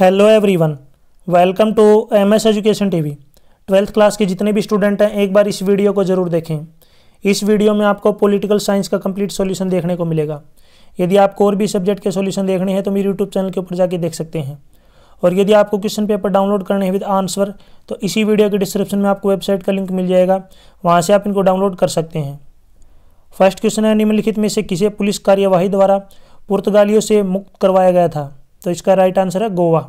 hello everyone welcome to MS education TV twelfth class के जितने भी स्टूडेंट हैं एक बार इस वीडियो को ज़रूर देखें इस वीडियो में आपको पॉलिटिकल साइंस का कंप्लीट सॉल्यूशन देखने को मिलेगा यदि आपको और भी सब्जेक्ट के सॉल्यूशन देखने हैं तो मेरे यूट्यूब चैनल के ऊपर जाके देख सकते हैं और यदि आपको क्वेश्चन पेपर डाउनलोड करने हैं विद आंसर तो इसी वीडियो के डिस्क्रिप्शन में आपको वेबसाइट का लिंक मिल जाएगा वहाँ से आप इनको डाउनलोड कर सकते हैं फर्स्ट क्वेश्चन है निम्नलिखित में से किसे पुलिस कार्यवाही द्वारा पुर्तगालियों से मुक्त करवाया गया था तो इसका राइट आंसर है गोवा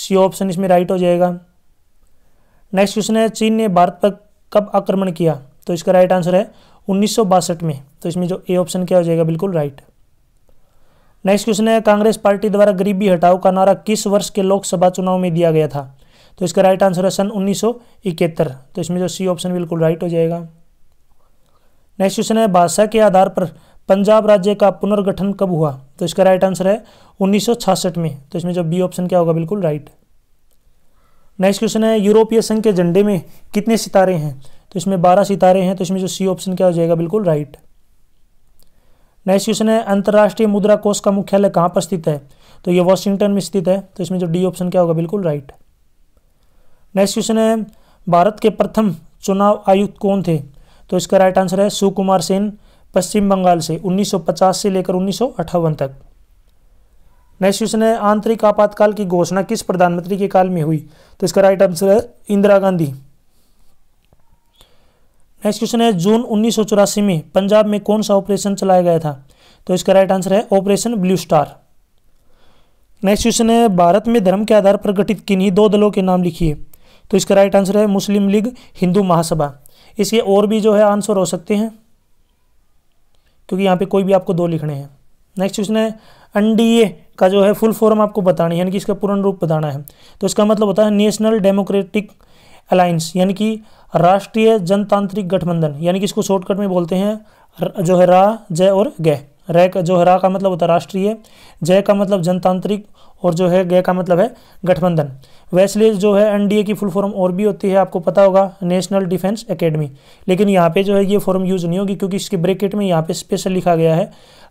सी ऑप्शन इसमें राइट हो जाएगा नेक्स्ट क्वेश्चन है चीन ने भारत पर कब आक्रमण किया तो इसका राइट आंसर है उन्नीस में तो इसमें जो ए ऑप्शन क्या हो जाएगा बिल्कुल राइट नेक्स्ट क्वेश्चन है कांग्रेस पार्टी द्वारा गरीबी हटाओ का नारा किस वर्ष के लोकसभा चुनाव में दिया गया था तो इसका राइट आंसर है सन उन्नीस तो इसमें जो सी ऑप्शन बिल्कुल राइट हो जाएगा नेक्स्ट क्वेश्चन है भाषा के आधार पर पंजाब राज्य का पुनर्गठन कब हुआ तो इसका राइट आंसर है उन्नीस में तो इसमें जो बी ऑप्शन क्या होगा बिल्कुल राइट नेक्स्ट क्वेश्चन है यूरोपीय संघ के झंडे में कितने सितारे हैं तो इसमें बारह सितारे हैं तो इसमें जो सी ऑप्शन क्या हो जाएगा बिल्कुल राइट नेक्स्ट क्वेश्चन है अंतर्राष्ट्रीय मुद्रा कोष का मुख्यालय कहाँ पर स्थित है तो ये वॉशिंगटन में स्थित है तो इसमें जो डी ऑप्शन क्या होगा बिल्कुल राइट नेक्स्ट क्वेश्चन है भारत के प्रथम चुनाव आयुक्त कौन थे तो इसका राइट आंसर है सुकुमार सेन पश्चिम बंगाल से 1950 से लेकर उन्नीस तक नेक्स्ट क्वेश्चन है आंतरिक आपातकाल की घोषणा किस प्रधानमंत्री के काल में हुई तो इसका राइट आंसर है इंदिरा गांधी नेक्स्ट क्वेश्चन है जून उन्नीस में पंजाब में कौन सा ऑपरेशन चलाया गया था तो इसका राइट आंसर है operation blue star next question है भारत में धर्म के आधार पर गठित किन्हीं दो दलों के नाम लिखिए तो इसका राइट आंसर है मुस्लिम लीग हिंदू महासभा इसके और भी जो है आंसर हो सकते हैं क्योंकि यहाँ पे कोई भी आपको दो लिखने हैं नेक्स्ट क्वेश्चन है एन का जो है फुल फॉर्म आपको बताना है यानी कि इसका पूर्ण रूप बताना है तो इसका मतलब होता है नेशनल डेमोक्रेटिक अलायंस यानी कि राष्ट्रीय जनतांत्रिक गठबंधन यानी कि इसको शॉर्टकट में बोलते हैं जो है रा जय और गह रह का जो है रा का मतलब होता है राष्ट्रीय जय का मतलब जनतांत्रिक और जो है गय का मतलब है गठबंधन वैसले जो है एनडीए की फुल फॉर्म और भी होती है आपको पता होगा नेशनल डिफेंस एकेडमी लेकिन यहाँ पे जो है ये फॉर्म यूज़ नहीं होगी क्योंकि इसके ब्रेकेट में यहाँ पे स्पेशल लिखा गया है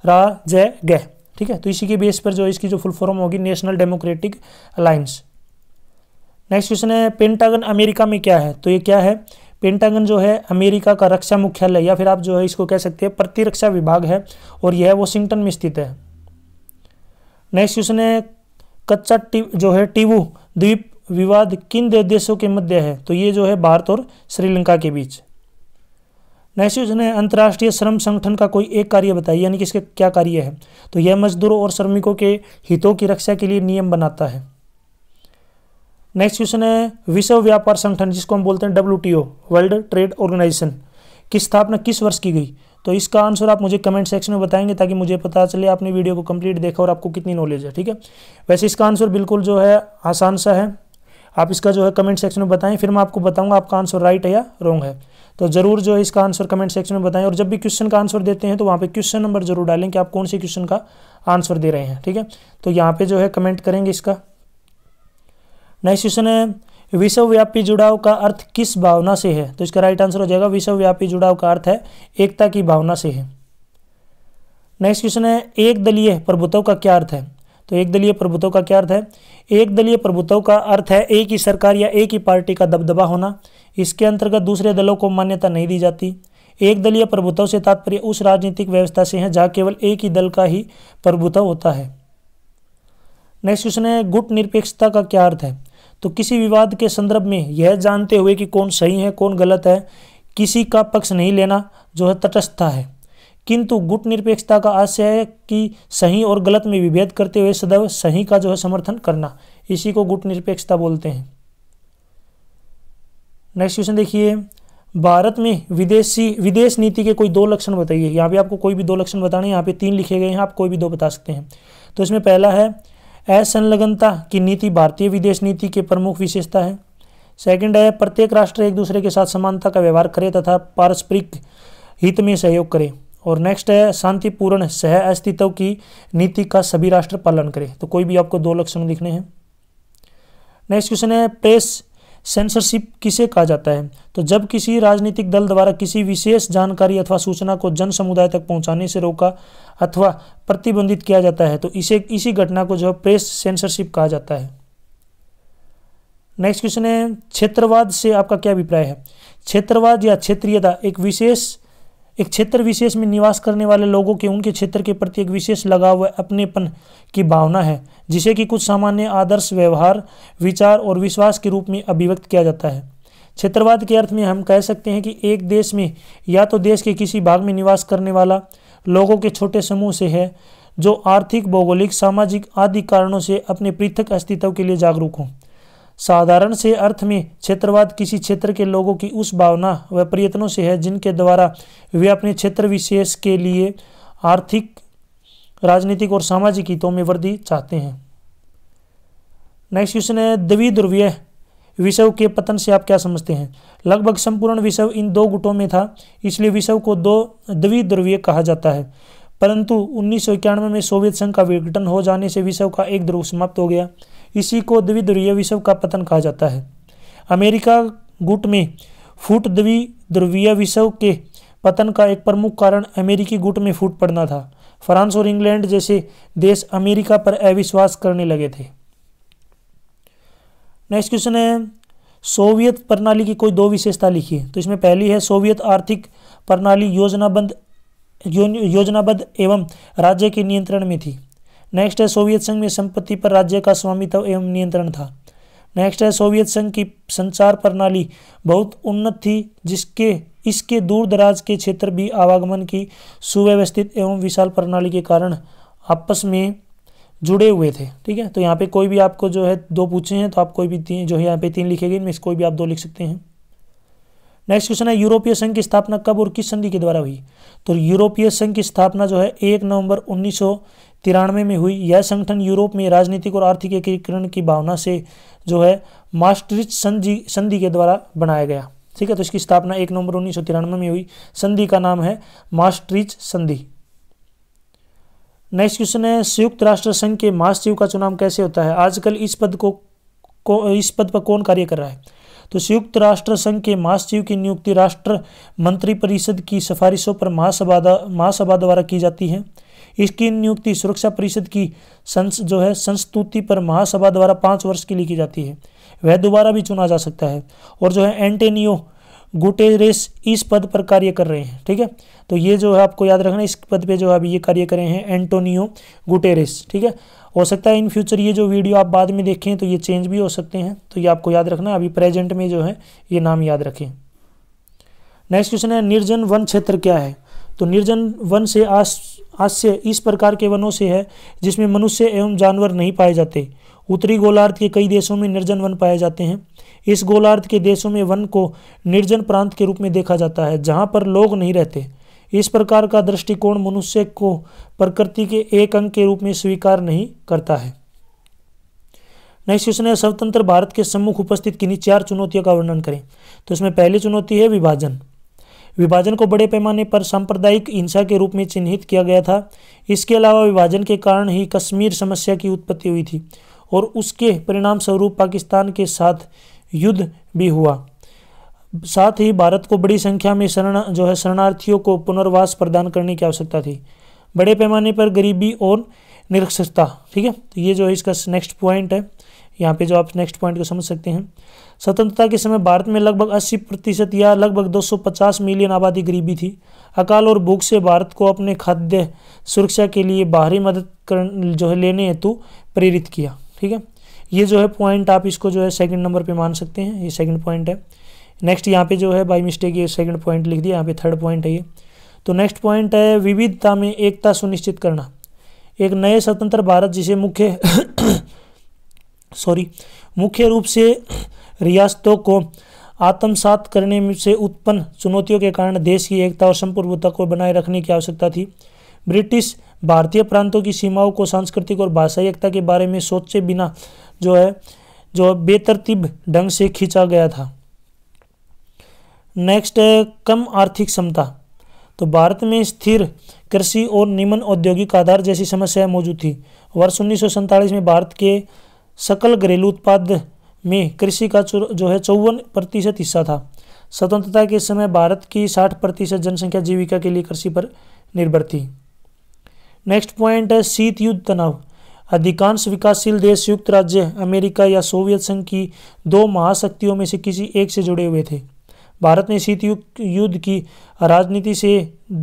रा जय गह ठीक है तो इसी के बेस पर जो इसकी जो फुल फॉर्म होगी national democratic alliance next question है पेंटागन अमेरिका में क्या है तो ये क्या है पेंटागन जो है अमेरिका का रक्षा मुख्यालय या फिर आप जो है इसको कह सकते हैं प्रतिरक्षा विभाग है और यह वॉशिंगटन में स्थित है नेक्स्ट क्वेश्चन है कच्चा टी जो है टीवू द्वीप विवाद किन देशों के मध्य है तो ये जो है भारत और श्रीलंका के बीच नेक्स्ट क्वेश्चन है अंतर्राष्ट्रीय श्रम संगठन का कोई एक कार्य बताइए यानी कि इसके क्या कार्य है तो यह मजदूरों और श्रमिकों के हितों की रक्षा के लिए नियम बनाता है नेक्स्ट क्वेश्चन है विश्व व्यापार संगठन जिसको हम बोलते हैं डब्ल्यू वर्ल्ड ट्रेड ऑर्गेनाइजेशन की स्थापना किस वर्ष की गई तो इसका आंसर आप मुझे कमेंट सेक्शन में बताएंगे ताकि मुझे पता चले आपने वीडियो को कंप्लीट देखा और आपको कितनी नॉलेज है ठीक है वैसे इसका आंसर बिल्कुल जो है आसान सा है आप इसका जो है कमेंट सेक्शन में बताएं फिर मैं आपको बताऊंगा आपका आंसर राइट है या रॉन्ग है तो जरूर जो है इसका आंसर कमेंट सेक्शन में बताएं और जब भी क्वेश्चन का आंसर देते हैं तो वहाँ पर क्वेश्चन नंबर जरूर डालें कि आप कौन से क्वेश्चन का आंसर दे रहे हैं ठीक है तो यहाँ पर जो है कमेंट करेंगे इसका नेक्स्ट क्वेश्चन है विश्वव्यापी जुड़ाव का अर्थ किस भावना से है तो इसका राइट आंसर हो जाएगा विश्वव्यापी जुड़ाव का अर्थ है एकता की भावना से है नेक्स्ट क्वेश्चन है एक दलीय प्रभुत्व का क्या अर्थ है तो एक दलीय प्रभुत्व का क्या अर्थ है एक दलीय प्रभुत्व का अर्थ है एक ही सरकार या एक ही पार्टी का दबदबा होना इसके अंतर्गत दूसरे दलों को मान्यता नहीं दी जाती एक दलीय प्रभुत्व से तात्पर्य उस राजनीतिक व्यवस्था से है जहाँ केवल एक ही दल का ही प्रभुत्व होता है नेक्स्ट क्वेश्चन है गुट निरपेक्षता का क्या अर्थ है तो किसी विवाद के संदर्भ में यह जानते हुए कि कौन सही है कौन गलत है किसी का पक्ष नहीं लेना जो है तटस्थता है किंतु गुट निरपेक्षता का आशय है कि सही और गलत में विभेद करते हुए सदैव सही का जो है समर्थन करना इसी को गुट निरपेक्षता बोलते हैं नेक्स्ट क्वेश्चन देखिए भारत में विदेशी विदेश नीति के कोई दो लक्षण बताइए यहाँ पे आपको कोई भी दो लक्षण बताने यहाँ पे तीन लिखे गए हैं आप कोई भी दो बता सकते हैं तो इसमें पहला है असंलग्नता की नीति भारतीय विदेश नीति के प्रमुख विशेषता है सेकंड है प्रत्येक राष्ट्र एक दूसरे के साथ समानता का व्यवहार करे तथा पारस्परिक हित में सहयोग करे और नेक्स्ट है शांतिपूर्ण सह अस्तित्व की नीति का सभी राष्ट्र पालन करे तो कोई भी आपको दो लक्षण लिखने हैं नेक्स्ट क्वेश्चन है प्रेस सेंसरशिप किसे कहा जाता है तो जब किसी राजनीतिक दल द्वारा किसी विशेष जानकारी अथवा सूचना को जन समुदाय तक पहुंचाने से रोका अथवा प्रतिबंधित किया जाता है तो इसे इसी घटना को जो है प्रेस सेंसरशिप कहा जाता है नेक्स्ट क्वेश्चन है क्षेत्रवाद से आपका क्या अभिप्राय है क्षेत्रवाद या क्षेत्रीयता एक विशेष एक क्षेत्र विशेष में निवास करने वाले लोगों के उनके क्षेत्र के प्रति एक विशेष लगाव व अपनेपन की भावना है जिसे कि कुछ सामान्य आदर्श व्यवहार विचार और विश्वास के रूप में अभिव्यक्त किया जाता है क्षेत्रवाद के अर्थ में हम कह सकते हैं कि एक देश में या तो देश के किसी भाग में निवास करने वाला लोगों के छोटे समूह से है जो आर्थिक भौगोलिक सामाजिक आदि कारणों से अपने पृथक अस्तित्व के लिए जागरूक हों साधारण से अर्थ में क्षेत्रवाद किसी क्षेत्र के लोगों की उस भावना व प्रयत्नों से है जिनके द्वारा वे अपने क्षेत्र विशेष के लिए आर्थिक राजनीतिक और सामाजिक हितों में वृद्धि चाहते हैं नेक्स्ट क्वेश्चन है ध्रुवीय विषव के पतन से आप क्या समझते हैं लगभग संपूर्ण विषव इन दो गुटों में था इसलिए विषव को दो ध्रुवीय कहा जाता है परंतु उन्नीस में सोवियत संघ का विघटन हो जाने से विषव का एक ध्रुव समाप्त हो गया इसी को द्विध्रुवीय विश्व का पतन कहा जाता है अमेरिका गुट में फूट द्विध्रुवीय विश्व के पतन का एक प्रमुख कारण अमेरिकी गुट में फूट पड़ना था फ्रांस और इंग्लैंड जैसे देश अमेरिका पर अविश्वास करने लगे थे नेक्स्ट क्वेश्चन है सोवियत प्रणाली की कोई दो विशेषता लिखी तो इसमें पहली है सोवियत आर्थिक प्रणाली योजनाबद्ध योजनाबद्ध एवं राज्य के नियंत्रण में थी नेक्स्ट है सोवियत संघ में संपत्ति पर राज्य का स्वामित्व एवं नियंत्रण था नेक्स्ट है सोवियत संघ की संचार प्रणाली बहुत उन्नत थी जिसके इसके दूर दराज के क्षेत्र भी आवागमन की सुव्यवस्थित एवं विशाल प्रणाली के कारण आपस में जुड़े हुए थे ठीक है तो यहाँ पे कोई भी आपको जो है दो पूछे हैं तो आप कोई भी तीन जो है यहाँ पे तीन लिखे गए इनमें से कोई भी आप दो लिख सकते हैं नेक्स्ट क्वेश्चन है यूरोपीय संघ की स्थापना कब और किस संधि के द्वारा हुई तो यूरोपीय संघ की स्थापना जो है एक नवंबर उन्नीस तिरानवे में हुई यह संगठन यूरोप में राजनीतिक और आर्थिक एकीकरण की भावना से जो है मास्टरिच संधि संधि के द्वारा बनाया गया ठीक है तो इसकी स्थापना एक नवंबर उन्नीस सौ तिरानवे में हुई संधि का नाम है मास्टरिच संधि नेक्स्ट क्वेश्चन है संयुक्त राष्ट्र संघ के महासचिव का चुनाव कैसे होता है आजकल इस पद को, को इस पद पर कौन कार्य कर रहा है तो संयुक्त राष्ट्र संघ के महासचिव की नियुक्ति राष्ट्र मंत्रिपरिषद की सिफारिशों पर महासभा महासभा द्वारा की जाती है इसकी नियुक्ति सुरक्षा परिषद की संस जो है संस्तुति पर महासभा द्वारा पाँच वर्ष के लिए की जाती है वह दोबारा भी चुना जा सकता है और जो है एंटेनियो गुटेरेस इस पद पर कार्य कर रहे हैं ठीक है तो ये जो है आपको याद रखना इस पद पे जो है अभी ये कार्य कर रहे हैं एंटोनियो गुटेरेस ठीक है हो सकता है इन फ्यूचर ये जो वीडियो आप बाद में देखें तो ये चेंज भी हो सकते हैं तो ये आपको याद रखना अभी प्रेजेंट में जो है ये नाम याद रखें नेक्स्ट क्वेश्चन है निर्जन वन क्षेत्र क्या है तो निर्जन वन से आस हास्य इस प्रकार के वनों से है जिसमें मनुष्य एवं जानवर नहीं पाए जाते उत्तरी गोलार्ध के कई देशों में निर्जन वन पाए जाते हैं इस गोलार्ध के देशों में वन को निर्जन प्रांत के रूप में देखा जाता है जहाँ पर लोग नहीं रहते इस प्रकार का दृष्टिकोण मनुष्य को प्रकृति के एक अंग के रूप में स्वीकार नहीं करता है नेक्स्ट क्वेश्चन है स्वतंत्र भारत के सम्मुख उपस्थित किन्हीं चार चुनौतियों का वर्णन करें तो इसमें पहली चुनौती है विभाजन विभाजन को बड़े पैमाने पर सांप्रदायिक हिंसा के रूप में चिन्हित किया गया था इसके अलावा विभाजन के कारण ही कश्मीर समस्या की उत्पत्ति हुई थी और उसके परिणाम स्वरूप पाकिस्तान के साथ युद्ध भी हुआ साथ ही भारत को बड़ी संख्या में शरण जो है शरणार्थियों को पुनर्वास प्रदान करने की आवश्यकता थी बड़े पैमाने पर गरीबी और निरक्षरता ठीक है तो ये जो है इसका नेक्स्ट पॉइंट है यहाँ पे जो आप नेक्स्ट पॉइंट को समझ सकते हैं स्वतंत्रता के समय भारत में लगभग 80 प्रतिशत या लगभग 250 मिलियन आबादी गरीबी थी अकाल और भूख से भारत को अपने खाद्य सुरक्षा के लिए बाहरी मदद कर जो है लेने हेतु प्रेरित किया ठीक है ये जो है पॉइंट आप इसको जो है सेकंड नंबर पे मान सकते हैं ये सेकंड पॉइंट है नेक्स्ट यहाँ पे जो है बाई मिस्टेक ये सेकंड पॉइंट लिख दिया यहाँ पे थर्ड पॉइंट है ये तो नेक्स्ट पॉइंट है विविधता में एकता सुनिश्चित करना एक नए स्वतंत्र भारत जिसे मुख्य सॉरी मुख्य रूप से रियासतों को आत्मसात करने में से उत्पन्न चुनौतियों के कारण देश की एकता और संप्रभुता को बनाए रखने की आवश्यकता थी ब्रिटिश भारतीय प्रांतों की सीमाओं को सांस्कृतिक और भाषाई एकता के बारे में सोचे बिना जो है जो बेतरतीब ढंग से खींचा गया था नेक्स्ट कम आर्थिक क्षमता तो भारत में स्थिर कृषि और निम्न औद्योगिक आधार जैसी समस्याएं मौजूद थी वर्ष उन्नीस में भारत के सकल घरेलू उत्पाद में कृषि का जो है चौवन प्रतिशत हिस्सा था स्वतंत्रता के समय भारत की साठ प्रतिशत जनसंख्या जीविका के लिए कृषि पर निर्भर थी नेक्स्ट पॉइंट है शीत युद्ध तनाव अधिकांश विकासशील देश संयुक्त राज्य अमेरिका या सोवियत संघ की दो महाशक्तियों में से किसी एक से जुड़े हुए थे भारत ने शीत युद्ध की राजनीति से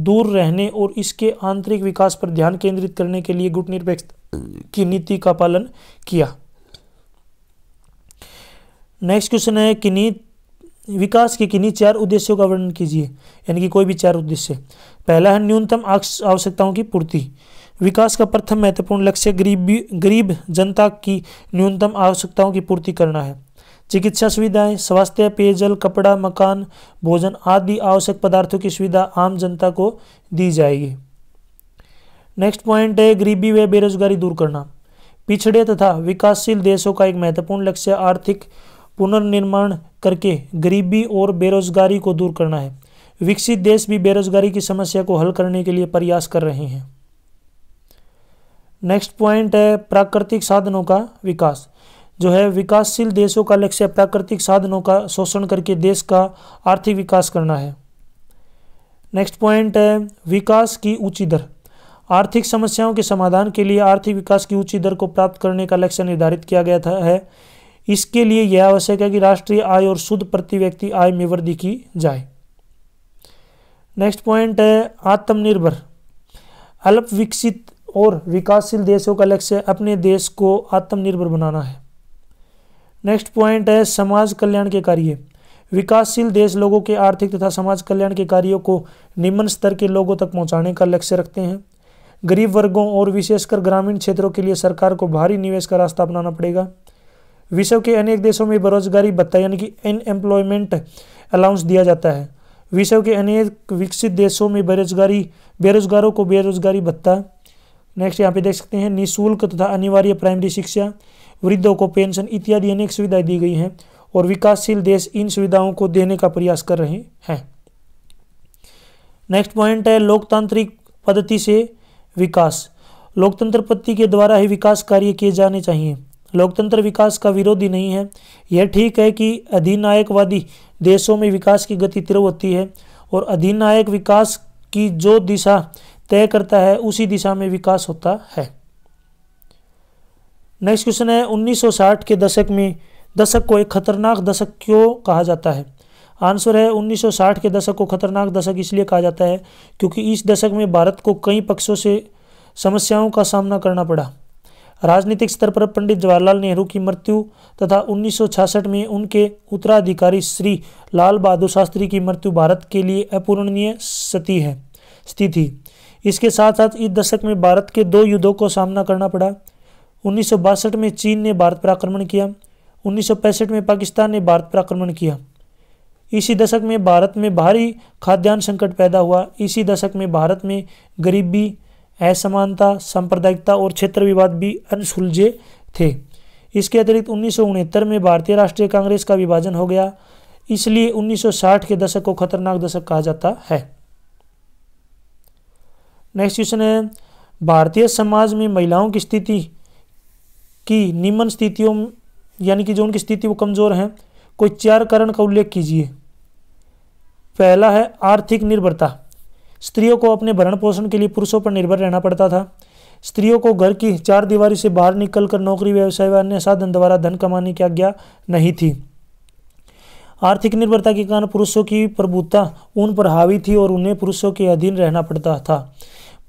दूर रहने और इसके आंतरिक विकास पर ध्यान केंद्रित करने के लिए गुटनिरपेक्ष की नीति का पालन किया नेक्स्ट क्वेश्चन है किन्हीं विकास के किन्हीं चार उद्देश्यों का वर्णन कीजिए यानी कि कोई भी चार उद्देश्य पहला है न्यूनतम आवश्यकताओं की पूर्ति विकास का प्रथम महत्वपूर्ण लक्ष्य गरीब गरीब जनता की न्यूनतम आवश्यकताओं की पूर्ति करना है चिकित्सा सुविधाएं स्वास्थ्य पेयजल कपड़ा मकान भोजन आदि आवश्यक पदार्थों की सुविधा आम जनता को दी जाएगी नेक्स्ट पॉइंट है गरीबी व बेरोजगारी दूर करना पिछड़े तथा विकासशील देशों का एक महत्वपूर्ण लक्ष्य आर्थिक पुनर्निर्माण करके गरीबी और बेरोजगारी को दूर करना है विकसित देश भी बेरोजगारी की समस्या को हल करने के लिए प्रयास कर रहे हैं नेक्स्ट पॉइंट है प्राकृतिक साधनों का विकास जो है विकासशील देशों का लक्ष्य प्राकृतिक साधनों का शोषण करके देश का आर्थिक विकास करना है नेक्स्ट पॉइंट है विकास की ऊंची दर आर्थिक समस्याओं के समाधान के लिए आर्थिक विकास की ऊंची दर को प्राप्त करने का लक्ष्य निर्धारित किया गया था है इसके लिए यह आवश्यक है कि राष्ट्रीय आय और शुद्ध प्रति व्यक्ति आय में वृद्धि की जाए नेक्स्ट पॉइंट है आत्मनिर्भर अल्प विकसित और विकासशील देशों का लक्ष्य अपने देश को आत्मनिर्भर बनाना है नेक्स्ट पॉइंट है समाज कल्याण के कार्य विकासशील देश लोगों के आर्थिक तथा समाज कल्याण के कार्यों को निम्न स्तर के लोगों तक पहुंचाने का लक्ष्य रखते हैं गरीब वर्गों और विशेषकर ग्रामीण क्षेत्रों के लिए सरकार को भारी निवेश का रास्ता अपनाना पड़ेगा विश्व के अनेक देशों में बेरोजगारी भत्ता यानी कि अनएम्प्लॉयमेंट अलाउंस दिया जाता है विश्व के अनेक विकसित देशों में बेरोजगारी बेरोजगारों को बेरोजगारी भत्ता नेक्स्ट यहाँ पे देख सकते हैं निःशुल्क तथा अनिवार्य प्राइमरी शिक्षा वृद्धों को पेंशन इत्यादि अनेक सुविधाएं दी गई हैं और विकासशील देश इन सुविधाओं को देने का प्रयास कर रहे हैं नेक्स्ट पॉइंट है लोकतांत्रिक पद्धति से विकास लोकतंत्र पद्धति के द्वारा ही विकास कार्य किए जाने चाहिए लोकतंत्र विकास का विरोधी नहीं है यह ठीक है कि अधिनायकवादी देशों में विकास की गति तीव्र होती है और अधिनायक विकास की जो दिशा तय करता है उसी दिशा में विकास होता है नेक्स्ट क्वेश्चन है 1960 के दशक में दशक को एक खतरनाक दशक क्यों कहा जाता है आंसर है 1960 के दशक को खतरनाक दशक इसलिए कहा जाता है क्योंकि इस दशक में भारत को कई पक्षों से समस्याओं का सामना करना पड़ा राजनीतिक स्तर पर पंडित जवाहरलाल नेहरू की मृत्यु तथा 1966 में उनके उत्तराधिकारी श्री लाल बहादुर शास्त्री की मृत्यु भारत के लिए अपूर्णीय स्थिति है स्थिति इसके साथ साथ इस दशक में भारत के दो युद्धों को सामना करना पड़ा उन्नीस में चीन ने भारत पर आक्रमण किया उन्नीस में पाकिस्तान ने भारत पर आक्रमण किया इसी दशक में भारत में भारी खाद्यान्न संकट पैदा हुआ इसी दशक में भारत में गरीबी असमानता सांप्रदायिकता और क्षेत्र विवाद भी अनसुलझे थे इसके अतिरिक्त उन्नीस में भारतीय राष्ट्रीय कांग्रेस का विभाजन हो गया इसलिए 1960 के दशक को खतरनाक दशक कहा जाता है नेक्स्ट क्वेश्चन है भारतीय समाज में महिलाओं की स्थिति की निम्न स्थितियों यानी कि जो उनकी स्थिति वो कमज़ोर है कोई चार कारण का उल्लेख कीजिए पहला है आर्थिक निर्भरता स्त्रियों को अपने भरण पोषण के लिए पुरुषों पर निर्भर रहना पड़ता था स्त्रियों को घर की चार दीवारी से बाहर निकलकर नौकरी व्यवसाय व अन्य साधन द्वारा धन कमाने की आज्ञा नहीं थी आर्थिक निर्भरता के कारण पुरुषों की प्रभुता उन पर हावी थी और उन्हें पुरुषों के अधीन रहना पड़ता था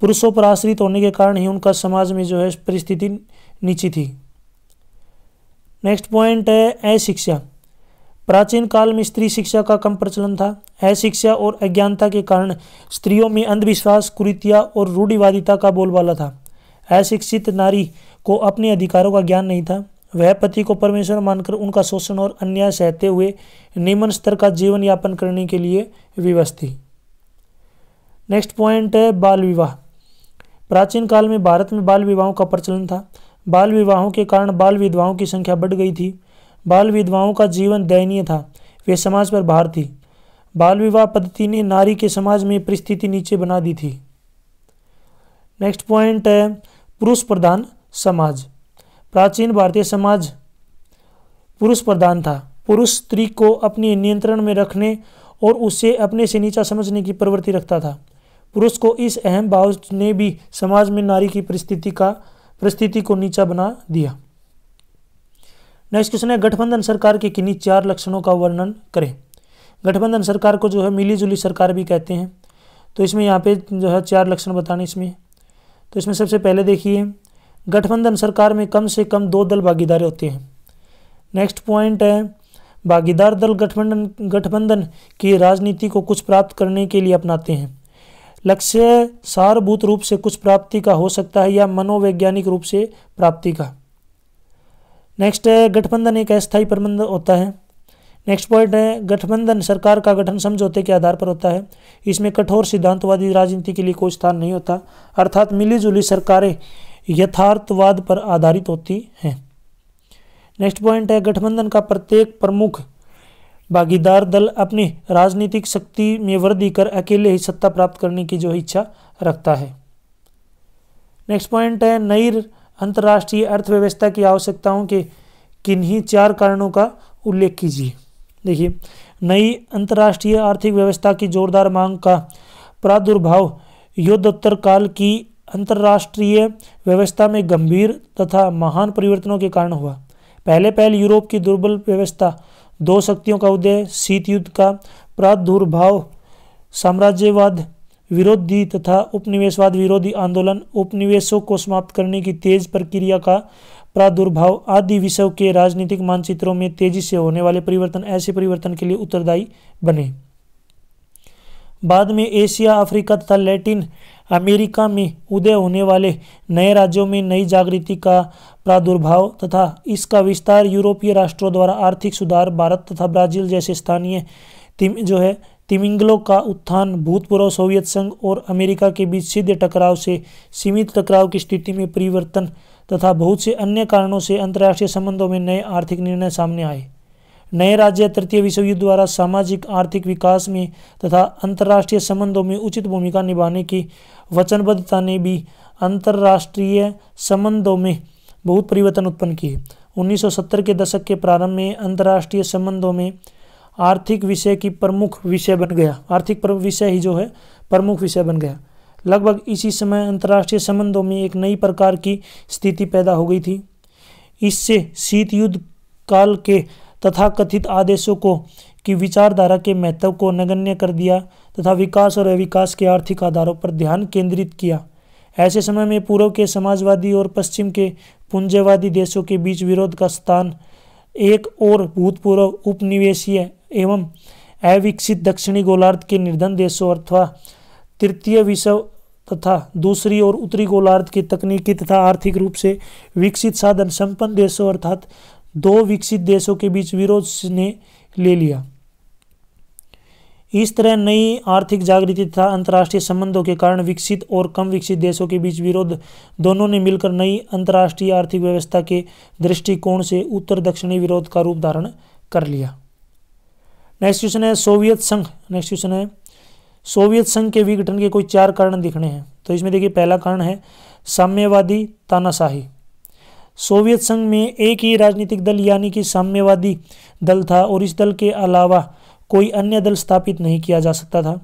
पुरुषों पर आश्रित होने के कारण ही उनका समाज में जो है परिस्थिति नीची थी नेक्स्ट पॉइंट है अशिक्षा प्राचीन काल में स्त्री शिक्षा का कम प्रचलन था अशिक्षा और अज्ञानता के कारण स्त्रियों में अंधविश्वास कुरीतिया और रूढ़िवादिता का बोलबाला था अशिक्षित नारी को अपने अधिकारों का ज्ञान नहीं था वह पति को परमेश्वर मानकर उनका शोषण और अन्याय सहते हुए निम्न स्तर का जीवन यापन करने के लिए विवश थी नेक्स्ट पॉइंट है बाल विवाह प्राचीन काल में भारत में बाल विवाहों का प्रचलन था बाल विवाहों के कारण बाल विधवाओं की संख्या बढ़ गई थी बाल विधवाओं का जीवन दयनीय था वे समाज पर भार थी बाल विवाह पद्धति ने नारी के समाज में परिस्थिति नीचे बना दी थी नेक्स्ट पॉइंट है पुरुष प्रधान समाज प्राचीन भारतीय समाज पुरुष प्रधान था पुरुष स्त्री को अपने नियंत्रण में रखने और उसे अपने से नीचा समझने की प्रवृत्ति रखता था पुरुष को इस अहम भाव ने भी समाज में नारी की परिस्थिति का परिस्थिति को नीचा बना दिया नेक्स्ट क्वेश्चन है गठबंधन सरकार के किन्हीं चार लक्षणों का वर्णन करें गठबंधन सरकार को जो है मिली जुली सरकार भी कहते हैं तो इसमें यहाँ पे जो है चार लक्षण बताने इसमें तो इसमें सबसे पहले देखिए गठबंधन सरकार में कम से कम दो दल भागीदार होते हैं नेक्स्ट पॉइंट है भागीदार दल गठबंधन गठबंधन की राजनीति को कुछ प्राप्त करने के लिए अपनाते हैं लक्ष्य सारभूत रूप से कुछ प्राप्ति का हो सकता है या मनोवैज्ञानिक रूप से प्राप्ति का नेक्स्ट है गठबंधन एक अस्थायी प्रबंध होता है नेक्स्ट पॉइंट है गठबंधन सरकार का गठन समझौते के आधार पर होता है इसमें कठोर सिद्धांतवादी राजनीति के लिए कोई स्थान नहीं होता अर्थात मिलीजुली सरकारें यथार्थवाद पर आधारित होती हैं नेक्स्ट पॉइंट है गठबंधन का प्रत्येक प्रमुख भागीदार दल अपनी राजनीतिक शक्ति में वृद्धि कर अकेले ही सत्ता प्राप्त करने की जो इच्छा रखता है नेक्स्ट पॉइंट है नई अंतर्राष्ट्रीय अर्थव्यवस्था की आवश्यकताओं के किन्हीं चार कारणों का उल्लेख कीजिए देखिए नई अंतर्राष्ट्रीय आर्थिक व्यवस्था की जोरदार मांग का प्रादुर्भाव युद्धोत्तर काल की अंतर्राष्ट्रीय व्यवस्था में गंभीर तथा महान परिवर्तनों के कारण हुआ पहले पहल यूरोप की दुर्बल व्यवस्था दो शक्तियों का उदय शीत युद्ध का प्रादुर्भाव साम्राज्यवाद विरोधी तथा उपनिवेशवाद विरोधी आंदोलन उपनिवेशों को समाप्त करने की तेज प्रक्रिया का प्रादुर्भाव आदि विषयों के राजनीतिक मानचित्रों में तेजी से होने वाले परिवर्तन ऐसे परिवर्तन के लिए उत्तरदायी बने बाद में एशिया अफ्रीका तथा लैटिन अमेरिका में उदय होने वाले नए राज्यों में नई जागृति का प्रादुर्भाव तथा इसका विस्तार यूरोपीय राष्ट्रों द्वारा आर्थिक सुधार भारत तथा ब्राजील जैसे स्थानीय जो है तिमिंगलों का उत्थान भूतपूर्व सोवियत संघ और अमेरिका के बीच सीधे टकराव से सीमित टकराव की स्थिति में परिवर्तन तथा बहुत से अन्य कारणों से अंतर्राष्ट्रीय संबंधों में नए आर्थिक निर्णय सामने आए नए राज्य तृतीय विश्व युद्ध द्वारा सामाजिक आर्थिक विकास में तथा अंतर्राष्ट्रीय संबंधों में उचित भूमिका निभाने की वचनबद्धता ने भी अंतर्राष्ट्रीय संबंधों में बहुत परिवर्तन उत्पन्न किए 1970 के दशक के प्रारंभ में अंतर्राष्ट्रीय संबंधों में आर्थिक विषय की प्रमुख विषय बन गया आर्थिक विषय ही जो है प्रमुख विषय बन गया लगभग इसी समय अंतर्राष्ट्रीय संबंधों में एक नई प्रकार की स्थिति पैदा हो गई थी इससे शीत युद्ध काल के तथाकथित आदेशों को की विचारधारा के महत्व को नगण्य कर दिया तथा विकास और अविकास के आर्थिक आधारों पर ध्यान केंद्रित किया ऐसे समय में पूर्व के समाजवादी और पश्चिम के पूंजीवादी देशों के बीच विरोध का स्थान एक और भूतपूर्व उपनिवेशीय एवं अविकसित दक्षिणी गोलार्ध के निर्धन देशों अथवा तृतीय विश्व तथा दूसरी और उत्तरी गोलार्ध के तकनीकी तथा आर्थिक रूप से विकसित साधन संपन्न देशों अर्थात दो विकसित देशों के बीच विरोध ने ले लिया इस तरह नई आर्थिक जागृति तथा अंतर्राष्ट्रीय संबंधों के कारण विकसित और कम विकसित देशों के बीच विरोध दोनों ने मिलकर नई अंतर्राष्ट्रीय आर्थिक व्यवस्था के दृष्टिकोण से उत्तर दक्षिणी विरोध का रूप धारण कर लिया नेक्स्ट क्वेश्चन है सोवियत संघ नेक्स्ट क्वेश्चन है सोवियत संघ के विघटन के कोई चार कारण दिखने हैं तो इसमें देखिए पहला कारण है साम्यवादी तानाशाही सोवियत संघ में एक ही राजनीतिक दल यानी कि साम्यवादी दल था और इस दल के अलावा कोई अन्य दल स्थापित नहीं किया जा सकता था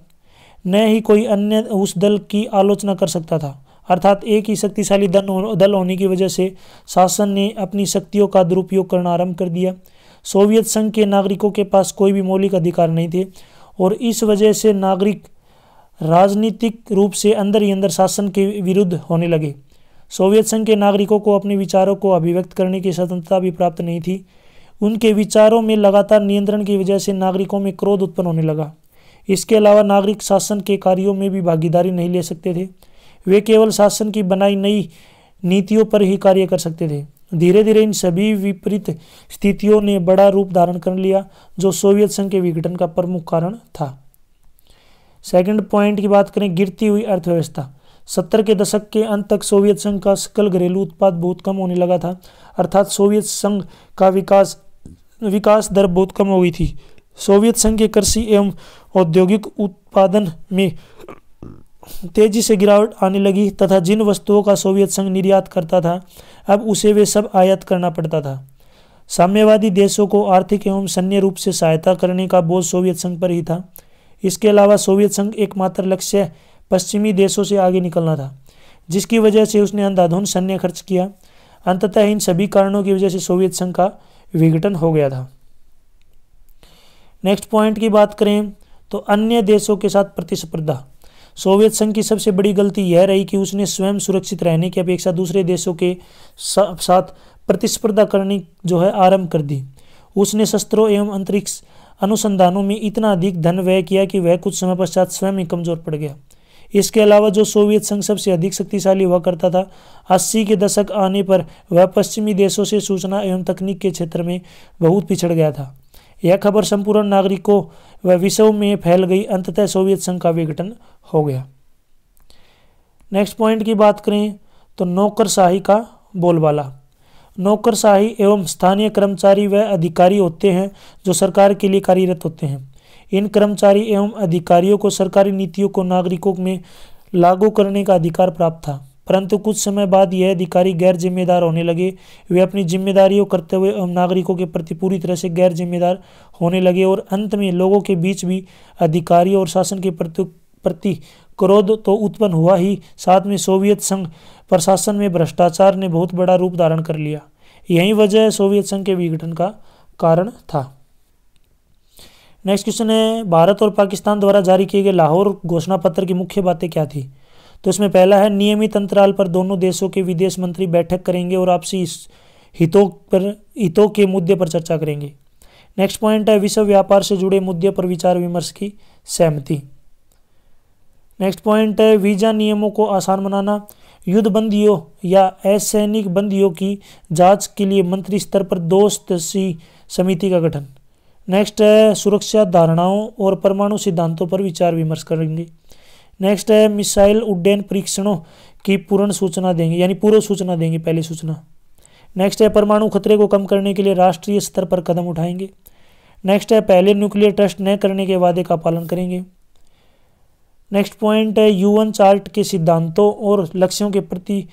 न ही कोई अन्य उस दल की आलोचना कर सकता था अर्थात एक ही शक्तिशाली दल होने की वजह से शासन ने अपनी शक्तियों का दुरुपयोग करना आरंभ कर दिया सोवियत संघ के नागरिकों के पास कोई भी मौलिक अधिकार नहीं थे और इस वजह से नागरिक राजनीतिक रूप से अंदर ही अंदर शासन के विरुद्ध होने लगे सोवियत संघ के नागरिकों को अपने विचारों को अभिव्यक्त करने की स्वतंत्रता भी प्राप्त नहीं थी उनके विचारों में लगातार नियंत्रण की वजह से नागरिकों में क्रोध उत्पन्न होने लगा इसके अलावा नागरिक शासन के कार्यों में भी भागीदारी नहीं ले सकते थे वे केवल शासन की बनाई नई नीतियों पर ही कार्य कर सकते थे धीरे धीरे इन सभी विपरीत स्थितियों ने बड़ा रूप धारण कर लिया जो सोवियत संघ के विघटन का प्रमुख कारण था सेकंड पॉइंट की बात करें गिरती हुई अर्थव्यवस्था सत्तर के दशक के अंत तक सोवियत संघ का सकल घरेलू उत्पाद बहुत कम होने लगा था अर्थात सोवियत संघ का विकास विकास दर बहुत कम हो गई थी सोवियत संघ के कृषि एवं औद्योगिक उत्पादन में तेजी से गिरावट आने लगी तथा जिन वस्तुओं का सोवियत संघ निर्यात करता था अब उसे वे सब आयात करना पड़ता था साम्यवादी देशों को आर्थिक एवं सैन्य रूप से सहायता करने का बोझ सोवियत संघ पर ही था इसके अलावा सोवियत संघ एकमात्र लक्ष्य पश्चिमी देशों से आगे निकलना था जिसकी वजह से उसने अंधाधुन सैन्य खर्च किया अंततः इन सभी कारणों की वजह से सोवियत संघ का विघटन हो गया था नेक्स्ट पॉइंट की बात करें तो अन्य देशों के साथ प्रतिस्पर्धा सोवियत संघ की सबसे बड़ी गलती यह रही कि उसने स्वयं सुरक्षित रहने की अपेक्षा दूसरे देशों के साथ प्रतिस्पर्धा करने जो है आरंभ कर दी उसने शस्त्रों एवं अंतरिक्ष अनुसंधानों में इतना अधिक धन व्यय किया कि वह कुछ समय पश्चात स्वयं ही कमजोर पड़ गया इसके अलावा जो सोवियत संघ सबसे अधिक शक्तिशाली हुआ करता था अस्सी के दशक आने पर वह पश्चिमी देशों से सूचना एवं तकनीक के क्षेत्र में बहुत पिछड़ गया था यह खबर संपूर्ण नागरिकों व विश्व में फैल गई अंततः सोवियत संघ का विघटन हो गया नेक्स्ट पॉइंट की बात करें तो नौकरशाही का बोलबाला नौकरशाही एवं स्थानीय कर्मचारी व अधिकारी होते हैं जो सरकार के लिए कार्यरत होते हैं इन कर्मचारी एवं अधिकारियों को सरकारी नीतियों को नागरिकों में लागू करने का अधिकार प्राप्त था परंतु कुछ समय बाद यह अधिकारी गैर जिम्मेदार होने लगे वे अपनी जिम्मेदारियों करते हुए नागरिकों के प्रति पूरी तरह से गैर जिम्मेदार होने लगे और अंत में लोगों के बीच भी अधिकारियों और शासन के प्रति प्रति क्रोध तो उत्पन्न हुआ ही साथ में सोवियत संघ प्रशासन में भ्रष्टाचार ने बहुत बड़ा रूप धारण कर लिया यही वजह सोवियत संघ के विघटन का कारण था नेक्स्ट क्वेश्चन है भारत और पाकिस्तान द्वारा जारी किए गए लाहौर घोषणा पत्र की मुख्य बातें क्या थी तो इसमें पहला है नियमित अंतराल पर दोनों देशों के विदेश मंत्री बैठक करेंगे और आपसी हितों पर हितों के मुद्दे पर चर्चा करेंगे नेक्स्ट पॉइंट है विश्व व्यापार से जुड़े मुद्दे पर विचार विमर्श की सहमति नेक्स्ट पॉइंट है वीज़ा नियमों को आसान बनाना युद्ध बंदियों या असैनिक बंदियों की जांच के लिए मंत्री स्तर पर दोस्त सी समिति का गठन नेक्स्ट है सुरक्षा धारणाओं और परमाणु सिद्धांतों पर विचार विमर्श करेंगे नेक्स्ट है मिसाइल उड्डयन परीक्षणों की पूर्ण सूचना देंगे यानी पूर्व सूचना देंगे पहली सूचना नेक्स्ट है परमाणु खतरे को कम करने के लिए राष्ट्रीय स्तर पर कदम उठाएंगे नेक्स्ट है पहले न्यूक्लियर टेस्ट न करने के वादे का पालन करेंगे नेक्स्ट पॉइंट है यूएन चार्ट के सिद्धांतों और लक्ष्यों के प्रति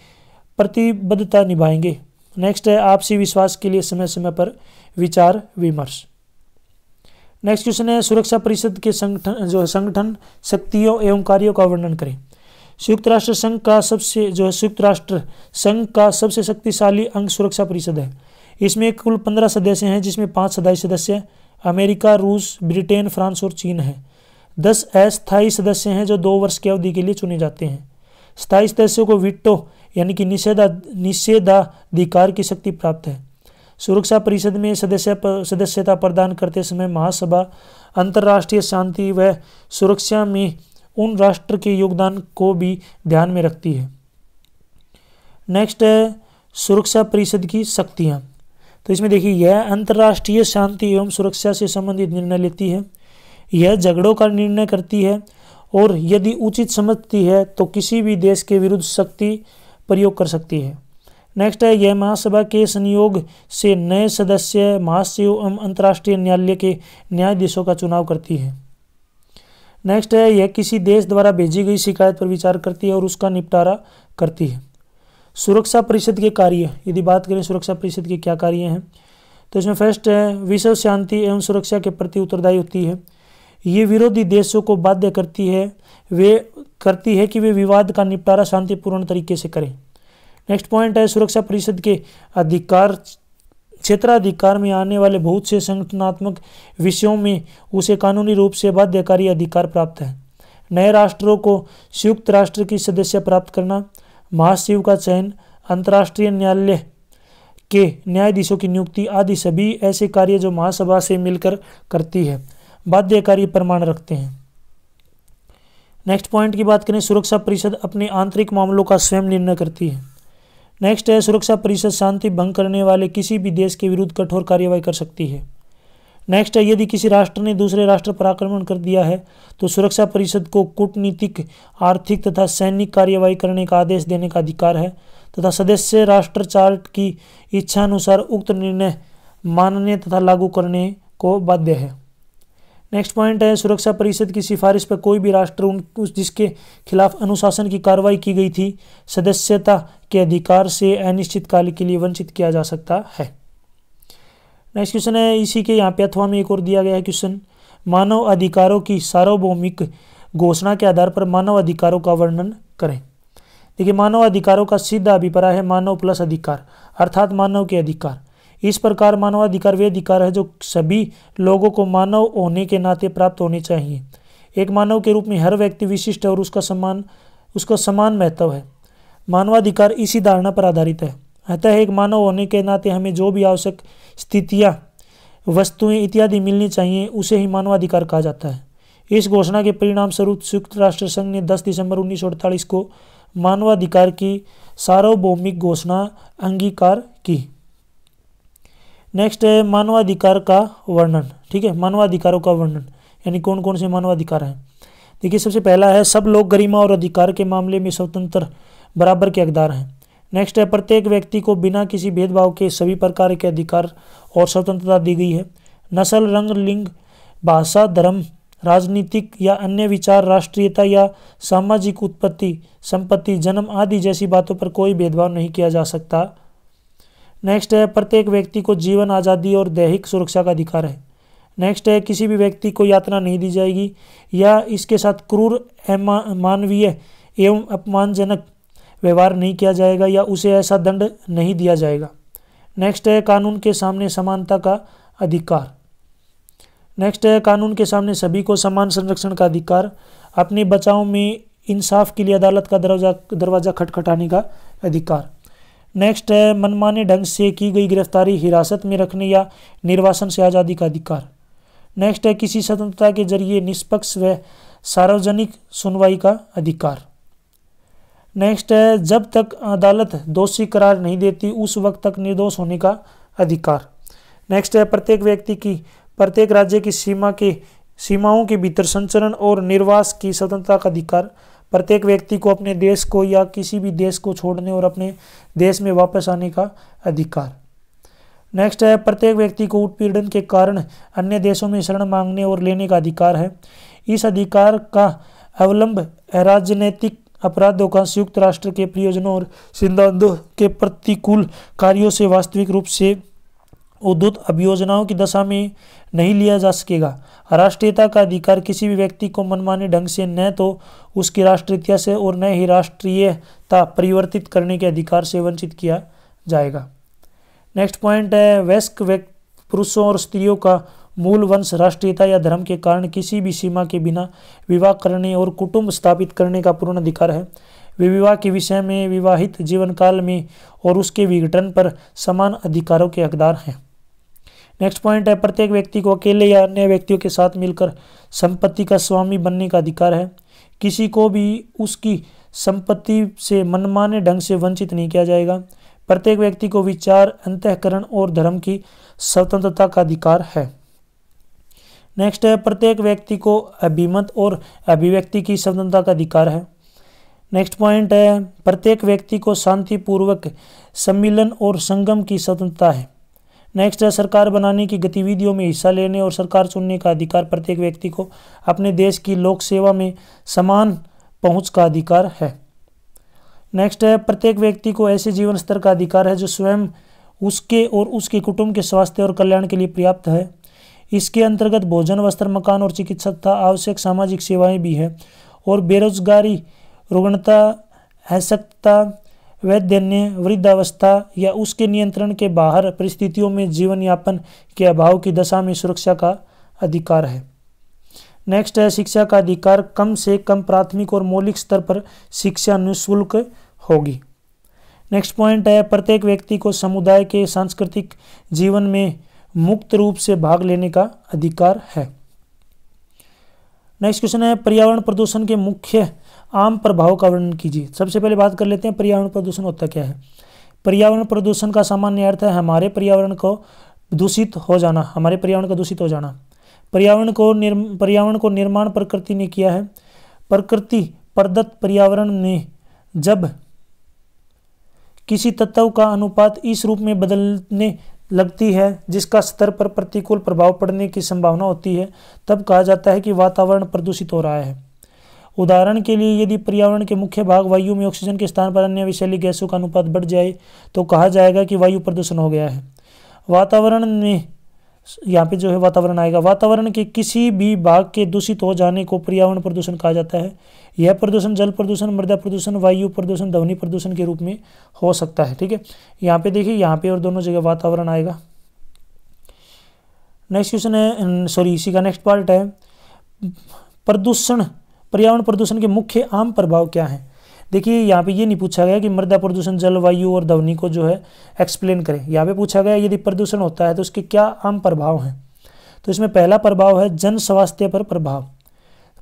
प्रतिबद्धता निभाएंगे नेक्स्ट है आपसी विश्वास के लिए समय समय पर विचार विमर्श नेक्स्ट क्वेश्चन है सुरक्षा परिषद के संगठन जो है संगठन शक्तियों एवं कार्यों का वर्णन करें संयुक्त राष्ट्र संघ का सबसे जो है संयुक्त राष्ट्र संघ का सबसे शक्तिशाली अंग सुरक्षा परिषद है इसमें कुल पंद्रह सदस्य हैं जिसमें पाँच सदाई सदस्य अमेरिका रूस ब्रिटेन फ्रांस और चीन है दस अस्थायी सदस्य हैं जो दो वर्ष की अवधि के लिए चुने जाते हैं स्थायी सदस्यों को विट्टो यानी कि निषेधा निषेधाधिकार की शक्ति प्राप्त है सुरक्षा परिषद में सदस्य पर, सदस्यता प्रदान करते समय महासभा अंतर्राष्ट्रीय शांति व सुरक्षा में उन राष्ट्र के योगदान को भी ध्यान में रखती है नेक्स्ट है सुरक्षा परिषद की शक्तियाँ तो इसमें देखिए यह अंतर्राष्ट्रीय शांति एवं सुरक्षा से संबंधित निर्णय लेती है यह झगड़ों का निर्णय करती है और यदि उचित समझती है तो किसी भी देश के विरुद्ध शक्ति प्रयोग कर सकती है नेक्स्ट है यह महासभा के संयोग से नए सदस्य महासचिव एवं अंतर्राष्ट्रीय न्यायालय के न्यायाधीशों का चुनाव करती है नेक्स्ट है यह किसी देश द्वारा भेजी गई शिकायत पर विचार करती है और उसका निपटारा करती है सुरक्षा परिषद के कार्य यदि बात करें सुरक्षा परिषद के क्या कार्य हैं तो इसमें फर्स्ट है विश्व शांति एवं सुरक्षा के प्रति उत्तरदायी होती है ये विरोधी देशों को बाध्य करती है वे करती है कि वे विवाद का निपटारा शांतिपूर्ण तरीके से करें नेक्स्ट पॉइंट है सुरक्षा परिषद के अधिकार क्षेत्राधिकार में आने वाले बहुत से संगठनात्मक विषयों में उसे कानूनी रूप से बाध्यकारी अधिकार प्राप्त है नए राष्ट्रों को संयुक्त राष्ट्र की सदस्य प्राप्त करना महासचिव का चयन अंतर्राष्ट्रीय न्यायालय के न्यायाधीशों की नियुक्ति आदि सभी ऐसे कार्य जो महासभा से मिलकर करती है बाध्यकारी प्रमाण रखते हैं नेक्स्ट पॉइंट की बात करें सुरक्षा परिषद अपने आंतरिक मामलों का स्वयं निर्णय करती है नेक्स्ट है सुरक्षा परिषद शांति भंग करने वाले किसी भी देश के विरुद्ध कठोर कार्यवाही कर सकती है नेक्स्ट है यदि किसी राष्ट्र ने दूसरे राष्ट्र पर आक्रमण कर दिया है तो सुरक्षा परिषद को कूटनीतिक आर्थिक तथा सैनिक कार्यवाही करने का आदेश देने का अधिकार है तथा सदस्य राष्ट्र चार्ट की इच्छानुसार उक्त निर्णय मानने तथा लागू करने को बाध्य है नेक्स्ट पॉइंट है सुरक्षा परिषद की सिफारिश पर कोई भी राष्ट्र उन जिसके खिलाफ अनुशासन की कार्रवाई की गई थी सदस्यता के अधिकार से अनिश्चित काल के लिए वंचित किया जा सकता है नेक्स्ट क्वेश्चन है इसी के यहाँ पे अथवा में एक और दिया गया है क्वेश्चन मानव अधिकारों की सार्वभौमिक घोषणा के आधार पर मानव अधिकारों का वर्णन करें देखिए मानव अधिकारों का सीधा अभिप्राय है मानव प्लस अधिकार अर्थात मानव के अधिकार इस प्रकार मानवाधिकार वे अधिकार है जो सभी लोगों को मानव होने के नाते प्राप्त होने चाहिए एक मानव के रूप में हर व्यक्ति विशिष्ट और उसका समान उसका समान महत्व है मानवाधिकार इसी धारणा पर आधारित है अतः एक मानव होने के नाते हमें जो भी आवश्यक स्थितियाँ वस्तुएं इत्यादि मिलनी चाहिए उसे ही मानवाधिकार कहा जाता है इस घोषणा के परिणाम स्वरूप संयुक्त राष्ट्र संघ ने 10 दिसंबर उन्नीस को मानवाधिकार की सार्वभौमिक घोषणा अंगीकार की नेक्स्ट है मानवाधिकार का वर्णन ठीक है मानवाधिकारों का वर्णन यानी कौन कौन से मानवाधिकार हैं देखिए सबसे पहला है सब लोग गरिमा और अधिकार के मामले में स्वतंत्र बराबर के हकदार हैं नेक्स्ट है प्रत्येक व्यक्ति को बिना किसी भेदभाव के सभी प्रकार के अधिकार और स्वतंत्रता दी गई है नस्ल रंग लिंग भाषा धर्म राजनीतिक या अन्य विचार राष्ट्रीयता या सामाजिक उत्पत्ति संपत्ति जन्म आदि जैसी बातों पर कोई भेदभाव नहीं किया जा सकता नेक्स्ट है प्रत्येक व्यक्ति को जीवन आज़ादी और दैहिक सुरक्षा का अधिकार है नेक्स्ट है किसी भी व्यक्ति को यातना नहीं दी जाएगी या इसके साथ क्रूर मानवीय एवं अपमानजनक व्यवहार नहीं किया जाएगा या उसे ऐसा दंड नहीं दिया जाएगा नेक्स्ट है कानून के सामने समानता का अधिकार नेक्स्ट है कानून के सामने सभी को समान संरक्षण का अधिकार अपने बचाव में इंसाफ के लिए अदालत का दरवाज़ा दरवाज़ा खटखटाने का अधिकार नेक्स्ट है eh, मनमाने ढंग से की गई गिरफ्तारी हिरासत में रखने या निर्वासन से आज़ादी का अधिकार नेक्स्ट है eh, किसी स्वतंत्रता के जरिए निष्पक्ष व सार्वजनिक सुनवाई का अधिकार नेक्स्ट है eh, जब तक अदालत दोषी करार नहीं देती उस वक्त तक निर्दोष होने का अधिकार नेक्स्ट है प्रत्येक व्यक्ति की प्रत्येक राज्य की सीमा के सीमाओं के भीतर संचरण और निर्वास की स्वतंत्रता का अधिकार प्रत्येक व्यक्ति को अपने देश को या किसी भी देश को छोड़ने और अपने देश में वापस आने का अधिकार नेक्स्ट है प्रत्येक व्यक्ति को उत्पीड़न के कारण अन्य देशों में शरण मांगने और लेने का अधिकार है इस अधिकार का अवलंब राजनैतिक अपराधों का संयुक्त राष्ट्र के प्रयोजनों और सिद्धांतों के प्रतिकूल कार्यों से वास्तविक रूप से उद्धुत अभियोजनाओं की दशा में नहीं लिया जा सकेगा राष्ट्रीयता का अधिकार किसी भी व्यक्ति को मनमानी ढंग से न तो उसकी राष्ट्रीयता से और न ही राष्ट्रीयता परिवर्तित करने के अधिकार से वंचित किया जाएगा नेक्स्ट पॉइंट है वयस्क पुरुषों और स्त्रियों का मूल वंश राष्ट्रीयता या धर्म के कारण किसी भी सीमा के बिना विवाह करने और कुटुंब स्थापित करने का पूर्ण अधिकार है वे विवाह के विषय में विवाहित जीवन काल में और उसके विघटन पर समान अधिकारों के हकदार हैं नेक्स्ट पॉइंट है प्रत्येक व्यक्ति को अकेले या अन्य व्यक्तियों के साथ मिलकर संपत्ति का स्वामी बनने का अधिकार है किसी को भी उसकी संपत्ति से मनमाने ढंग से वंचित नहीं किया जाएगा प्रत्येक व्यक्ति को विचार अंतकरण और धर्म की स्वतंत्रता का अधिकार है नेक्स्ट है प्रत्येक व्यक्ति को अभिमत और अभिव्यक्ति की स्वतंत्रता का अधिकार है नेक्स्ट पॉइंट है प्रत्येक व्यक्ति को शांतिपूर्वक सम्मिलन और संगम की स्वतंत्रता है नेक्स्ट है सरकार बनाने की गतिविधियों में हिस्सा लेने और सरकार चुनने का अधिकार प्रत्येक व्यक्ति को अपने देश की लोक सेवा में समान पहुंच का अधिकार है नेक्स्ट है प्रत्येक व्यक्ति को ऐसे जीवन स्तर का अधिकार है जो स्वयं उसके और उसके कुटुंब के स्वास्थ्य और कल्याण के लिए पर्याप्त है इसके अंतर्गत भोजन वस्त्र मकान और चिकित्सा तथा आवश्यक सामाजिक सेवाएं भी है और बेरोजगारी रुग्णता असक्तता वैधन्य वृद्धावस्था या उसके नियंत्रण के बाहर परिस्थितियों में जीवन यापन के अभाव की दशा में सुरक्षा का अधिकार है नेक्स्ट है शिक्षा का अधिकार कम से कम प्राथमिक और मौलिक स्तर पर शिक्षा निःशुल्क होगी नेक्स्ट पॉइंट है प्रत्येक व्यक्ति को समुदाय के सांस्कृतिक जीवन में मुक्त रूप से भाग लेने का अधिकार है नेक्स्ट क्वेश्चन है पर्यावरण प्रदूषण के मुख्य आम प्रभाव का वर्णन कीजिए सबसे पहले बात कर लेते हैं पर्यावरण प्रदूषण होता क्या है पर्यावरण प्रदूषण का सामान्य अर्थ है हमारे पर्यावरण को दूषित हो जाना हमारे पर्यावरण का दूषित हो जाना पर्यावरण को पर्यावरण को निर्माण प्रकृति ने किया है प्रकृति प्रदत्त पर्यावरण में जब किसी तत्व का अनुपात इस रूप में बदलने लगती है जिसका स्तर पर प्रतिकूल प्रभाव पड़ने की संभावना होती है तब कहा जाता है कि वातावरण प्रदूषित हो रहा है उदाहरण के लिए यदि पर्यावरण के मुख्य भाग वायु में ऑक्सीजन के स्थान पर अन्य विषैली गैसों का अनुपात बढ़ जाए तो कहा जाएगा कि वायु प्रदूषण हो गया है वातावरण में यहाँ पे जो है वातावरण आएगा वातावरण के किसी भी भाग के दूषित हो जाने को पर्यावरण प्रदूषण कहा जाता है यह प्रदूषण जल प्रदूषण मृदा प्रदूषण वायु प्रदूषण ध्वनि प्रदूषण के रूप में हो सकता है ठीक है यहाँ पे देखिए यहाँ पे और दोनों जगह वातावरण आएगा नेक्स्ट क्वेश्चन है सॉरी इसी का नेक्स्ट पार्ट है प्रदूषण पर्यावरण प्रदूषण के मुख्य आम प्रभाव क्या हैं देखिए यहाँ पे ये नहीं पूछा गया कि मृदा प्रदूषण जलवायु और ध्वनि को जो है एक्सप्लेन करें यहाँ पे पूछा गया यदि प्रदूषण होता है तो उसके क्या आम प्रभाव हैं तो इसमें पहला प्रभाव है जन स्वास्थ्य पर प्रभाव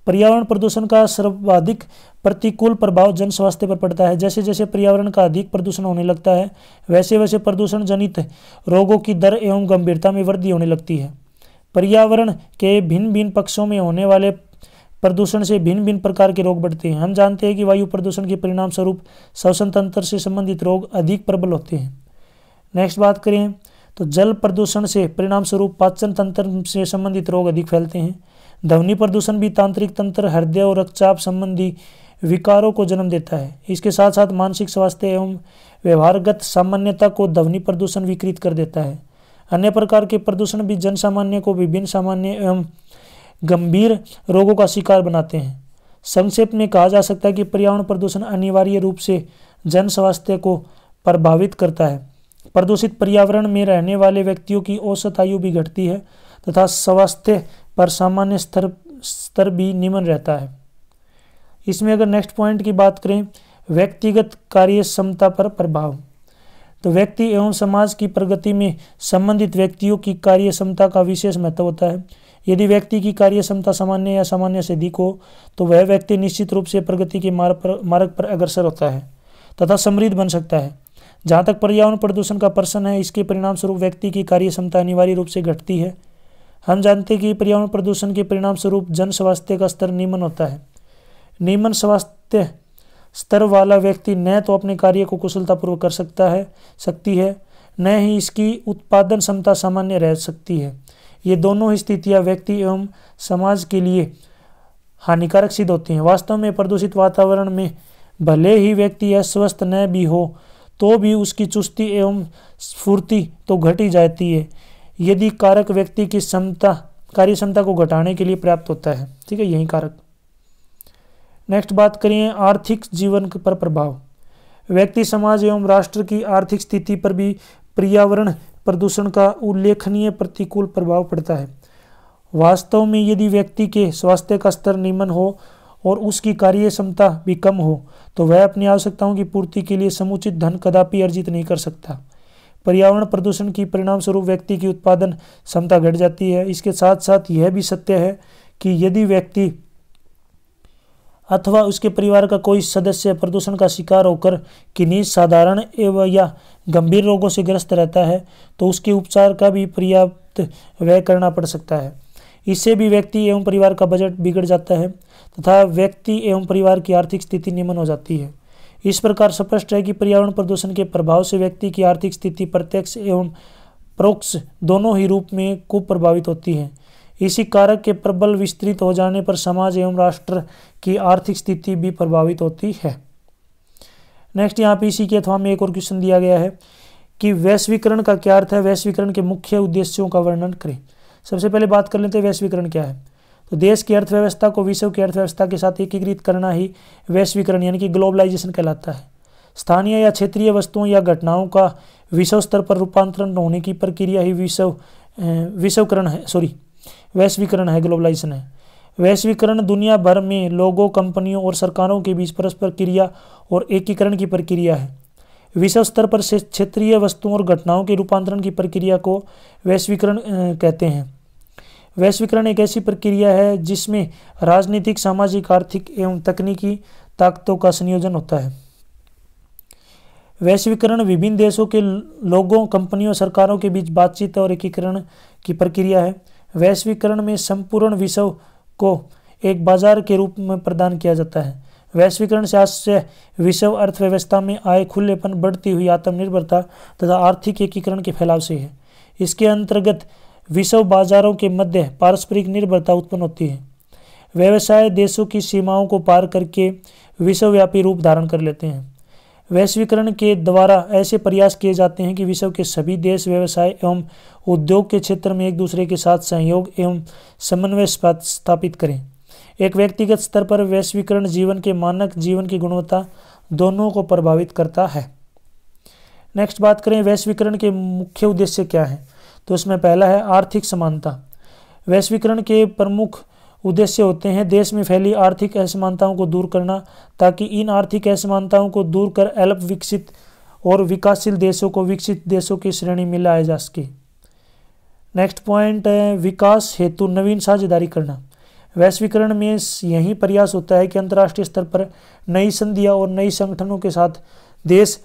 पर्यावरण प्रदूषण का सर्वाधिक प्रतिकूल प्रभाव जन स्वास्थ्य पर पड़ता है जैसे जैसे पर्यावरण का अधिक प्रदूषण होने लगता है वैसे वैसे प्रदूषण जनित रोगों की दर एवं गंभीरता में वृद्धि होने लगती है पर्यावरण के भिन्न भिन्न पक्षों में होने वाले प्रदूषण से भिन्न भिन्न प्रकार के रोग बढ़ते हैं हम जानते हैं कि वायु प्रदूषण के परिणाम स्वरूप श्वसन तंत्र से संबंधित रोग अधिक प्रबल होते हैं नेक्स्ट बात करें तो जल प्रदूषण से परिणाम स्वरूप पाचन तंत्र से संबंधित रोग अधिक फैलते हैं ध्वनि प्रदूषण भी तांत्रिक तंत्र हृदय और रक्तचाप संबंधी विकारों को जन्म देता है इसके साथ साथ मानसिक स्वास्थ्य एवं व्यवहारगत सामान्यता को ध्वनि प्रदूषण विकृत कर देता है अन्य प्रकार के प्रदूषण भी जन सामान्य को विभिन्न सामान्य एवं गंभीर रोगों का शिकार बनाते हैं संक्षेप में कहा जा सकता है कि पर्यावरण प्रदूषण अनिवार्य रूप से जन स्वास्थ्य को प्रभावित करता है प्रदूषित पर्यावरण में रहने वाले व्यक्तियों की औसत आयु भी घटती है तथा स्वास्थ्य पर सामान्य स्तर स्तर भी निम्न रहता है इसमें अगर नेक्स्ट पॉइंट की बात करें व्यक्तिगत कार्य क्षमता पर प्रभाव तो व्यक्ति एवं समाज की प्रगति में संबंधित व्यक्तियों की कार्य क्षमता का विशेष महत्व होता है यदि व्यक्ति की कार्य क्षमता सामान्य या सामान्य से अधिक हो तो वह व्यक्ति निश्चित रूप से प्रगति के मार्ग पर मार्ग पर अग्रसर होता है तथा समृद्ध बन सकता है जहाँ तक पर्यावरण प्रदूषण का प्रश्न है इसके परिणाम स्वरूप व्यक्ति की कार्य क्षमता अनिवार्य रूप से घटती है हम जानते हैं कि पर्यावरण प्रदूषण के परिणाम स्वरूप जन स्वास्थ्य का स्तर निम्न होता है निम्न स्वास्थ्य स्तर वाला व्यक्ति न तो अपने कार्य को कुशलतापूर्वक कर सकता है सकती है न ही इसकी उत्पादन क्षमता सामान्य रह सकती है ये दोनों ही स्थितियाँ व्यक्ति एवं समाज के लिए हानिकारक सिद्ध होती हैं वास्तव में प्रदूषित वातावरण में भले ही व्यक्ति अस्वस्थ न भी हो तो भी उसकी चुस्ती एवं स्फूर्ति तो घटी जाती है यदि कारक व्यक्ति की क्षमता कार्य क्षमता को घटाने के लिए पर्याप्त होता है ठीक है यही कारक नेक्स्ट बात करिए आर्थिक जीवन पर प्रभाव व्यक्ति समाज एवं राष्ट्र की आर्थिक स्थिति पर भी पर्यावरण प्रदूषण का उल्लेखनीय प्रतिकूल प्रभाव पड़ता है वास्तव में यदि व्यक्ति के स्वास्थ्य का स्तर निम्न हो और उसकी कार्य क्षमता भी कम हो तो वह अपनी आवश्यकताओं की पूर्ति के लिए समुचित धन कदापि अर्जित नहीं कर सकता पर्यावरण प्रदूषण की परिणाम स्वरूप व्यक्ति की उत्पादन क्षमता घट जाती है इसके साथ साथ यह भी सत्य है कि यदि व्यक्ति अथवा उसके परिवार का कोई सदस्य प्रदूषण का शिकार होकर किन्हीं साधारण एवं या गंभीर रोगों से ग्रस्त रहता है तो उसके उपचार का भी पर्याप्त व्यय करना पड़ सकता है इससे भी व्यक्ति एवं परिवार का बजट बिगड़ जाता है तथा व्यक्ति एवं परिवार की आर्थिक स्थिति निम्न हो जाती है इस प्रकार स्पष्ट है कि पर्यावरण प्रदूषण के प्रभाव से व्यक्ति की आर्थिक स्थिति प्रत्यक्ष एवं परोक्ष दोनों ही रूप में कुप्रभावित होती है इसी कारक के प्रबल विस्तृत हो जाने पर समाज एवं राष्ट्र की आर्थिक स्थिति भी प्रभावित होती है नेक्स्ट यहाँ पे इसी के अथवा में एक और क्वेश्चन दिया गया है कि वैश्वीकरण का क्या अर्थ है वैश्वीकरण के मुख्य उद्देश्यों का वर्णन करें सबसे पहले बात कर लेते हैं वैश्वीकरण क्या है तो देश की अर्थव्यवस्था को विश्व की अर्थव्यवस्था के साथ एकीकृत करना ही वैश्वीकरण यानी कि ग्लोबलाइजेशन कहलाता है स्थानीय या क्षेत्रीय वस्तुओं या घटनाओं का विश्व स्तर पर रूपांतरण होने की प्रक्रिया ही विश्व विश्वकरण है सॉरी वैश्वीकरण है ग्लोबलाइजेशन है वैश्वीकरण दुनिया भर में लोगों कंपनियों और सरकारों के बीच परस्पर क्रिया और एकीकरण की प्रक्रिया है विश्व स्तर पर क्षेत्रीय वस्तुओं और घटनाओं के रूपांतरण की प्रक्रिया को वैश्वीकरण कहते हैं वैश्वीकरण एक ऐसी प्रक्रिया है जिसमें राजनीतिक सामाजिक आर्थिक एवं तकनीकी ताकतों का संयोजन होता है वैश्वीकरण विभिन्न देशों के लोगों कंपनियों सरकारों के बीच बातचीत और एकीकरण की प्रक्रिया है वैश्वीकरण में संपूर्ण विश्व को एक बाजार के रूप में प्रदान किया जाता है वैश्वीकरण से आश्रय विश्व अर्थव्यवस्था में आए खुलेपन बढ़ती हुई आत्मनिर्भरता तथा आर्थिक एकीकरण के फैलाव से है इसके अंतर्गत विश्व बाजारों के मध्य पारस्परिक निर्भरता उत्पन्न होती है व्यवसाय देशों की सीमाओं को पार करके विश्वव्यापी रूप धारण कर लेते हैं वैश्वीकरण के द्वारा ऐसे प्रयास किए जाते हैं कि विश्व के सभी देश व्यवसाय एवं उद्योग के क्षेत्र में एक दूसरे के साथ सहयोग एवं समन्वय स्थापित करें एक व्यक्तिगत स्तर पर वैश्वीकरण जीवन के मानक जीवन की गुणवत्ता दोनों को प्रभावित करता है नेक्स्ट बात करें वैश्वीकरण के मुख्य उद्देश्य क्या है तो इसमें पहला है आर्थिक समानता वैश्वीकरण के प्रमुख उद्देश्य होते हैं देश में फैली आर्थिक असमानताओं को दूर करना ताकि इन आर्थिक असमानताओं को दूर कर अल्प विकसित और विकासशील देशों को विकसित देशों की श्रेणी में लाया जा सके नेक्स्ट पॉइंट है विकास हेतु नवीन साझेदारी करना वैश्वीकरण में यही प्रयास होता है कि अंतर्राष्ट्रीय स्तर पर नई संधियाँ और नई संगठनों के साथ देश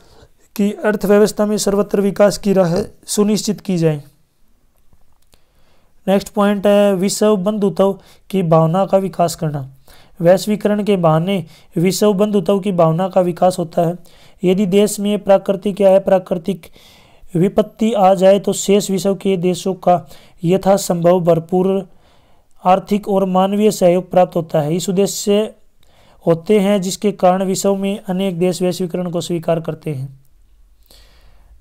की अर्थव्यवस्था में सर्वत्र विकास की राह सुनिश्चित की जाए नेक्स्ट पॉइंट है विश्व बंधुत्व की भावना का विकास करना वैश्वीकरण के बहाने विश्व बंधुत्व की भावना का विकास होता है यदि देश में प्राकृतिक या अप्राकृतिक विपत्ति आ जाए तो शेष विश्व के देशों का यथासंभव भरपूर आर्थिक और मानवीय सहयोग प्राप्त होता है इस उद्देश्य होते हैं जिसके कारण विश्व में अनेक देश वैश्वीकरण को स्वीकार करते हैं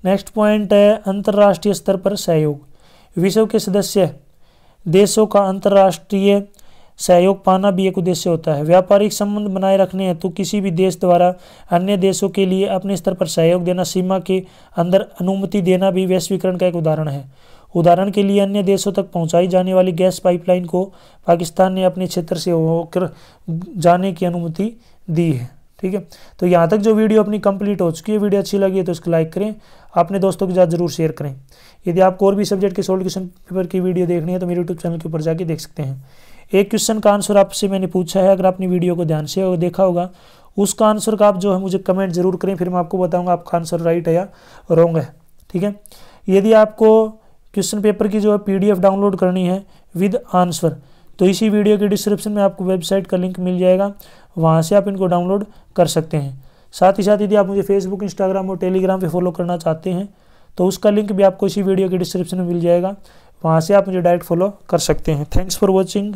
नेक्स्ट पॉइंट है अंतर्राष्ट्रीय स्तर पर सहयोग विश्व के सदस्य देशों का अंतर्राष्ट्रीय सहयोग पाना भी एक उद्देश्य होता है व्यापारिक संबंध बनाए रखने हैं तो किसी भी देश द्वारा अन्य देशों के लिए अपने स्तर पर सहयोग देना सीमा के अंदर अनुमति देना भी वैश्वीकरण का एक उदाहरण है उदाहरण के लिए अन्य देशों तक पहुंचाई जाने वाली गैस पाइपलाइन को पाकिस्तान ने अपने क्षेत्र से होकर जाने की अनुमति दी है ठीक है तो यहाँ तक जो वीडियो अपनी कंप्लीट हो चुकी है वीडियो अच्छी लगी है तो उसको लाइक करें अपने दोस्तों के साथ जरूर शेयर करें यदि आपको और भी सब्जेक्ट के सोल्व क्वेश्चन पेपर की वीडियो देखनी है तो मेरे यूट्यूब चैनल के ऊपर जाके देख सकते हैं एक क्वेश्चन का आंसर आपसे मैंने पूछा है अगर आपने वीडियो को ध्यान से देखा होगा उसका आंसर का आप जो है मुझे कमेंट जरूर करें फिर मैं आपको बताऊंगा आपका आंसर राइट है या रॉन्ग है ठीक है यदि आपको क्वेश्चन पेपर की जो है पी डाउनलोड करनी है विद आंसर तो इसी वीडियो के डिस्क्रिप्शन में आपको वेबसाइट का लिंक मिल जाएगा वहाँ से आप इनको डाउनलोड कर सकते हैं साथ ही साथ यदि आप मुझे फेसबुक इंस्टाग्राम और टेलीग्राम पर फॉलो करना चाहते हैं तो उसका लिंक भी आपको इसी वीडियो के डिस्क्रिप्शन में मिल जाएगा वहाँ से आप मुझे डायरेक्ट फॉलो कर सकते हैं थैंक्स फॉर वॉचिंग